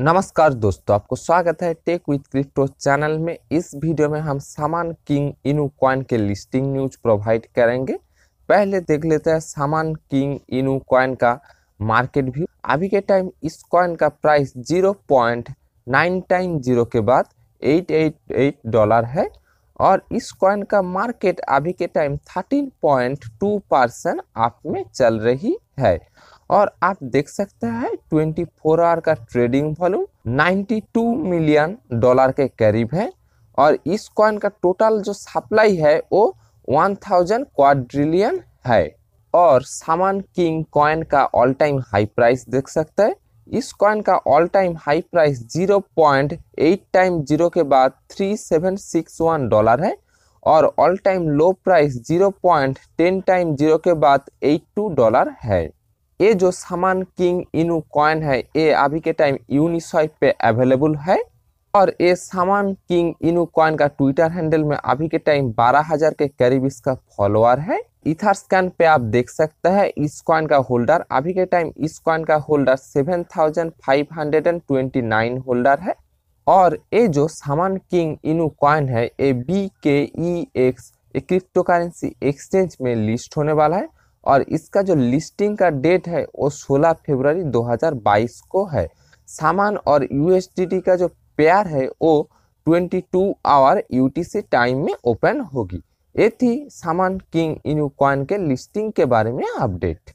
नमस्कार दोस्तों आपको स्वागत है टेक विद क्रिप्टो चैनल में इस वीडियो में हम सामान किंग इनू कॉइन के लिस्टिंग न्यूज प्रोवाइड करेंगे पहले देख लेते हैं सामान किंग इनू कॉइन का मार्केट व्यू अभी के टाइम इस कॉइन का price zero point nine time zero के बाद एट एट एट डॉलर है और इस कॉइन का मार्केट अभी के time thirteen point two percent आप में चल रही है और आप देख सकते हैं 24 फोर आवर का ट्रेडिंग वॉल्यूम 92 मिलियन डॉलर के करीब है और इस कॉइन का टोटल जो सप्लाई है वो 1000 थाउजेंड क्वाड्रिलियन है और सामान किंग कॉइन का ऑल टाइम हाई प्राइस देख सकते हैं इस कॉइन का all time high price 0.8 time zero के बाद 3761 डॉलर है और all time low price 0.10 time zero के बाद 82 डॉलर है ये जो सामान किंग इनू कॉइन है ये अभी के टाइम यूनिसॉइट पे अवेलेबल है और ये सामान किंग इनू कॉइन का ट्विटर हैंडल में अभी के टाइम 12000 के करीब इसका फॉलोअर है इथर स्कैन पे आप देख सकते हैं इस कॉइन का होल्डर अभी के टाइम इस कॉइन का होल्डर 7529 होल्डर है और ये जो सामान किंग इनू कॉइन है ये B K E X crypto currency exchange में लिस्ट होने वाला है और इसका जो लिस्टिंग का डेट है वो 16 फरवरी 2022 को है सामान और यूएसडीटी का जो पेयर है वो 22 टू आवर यूटीसी टाइम में ओपन होगी ये थी सामान किंग इन के लिस्टिंग के बारे में अपडेट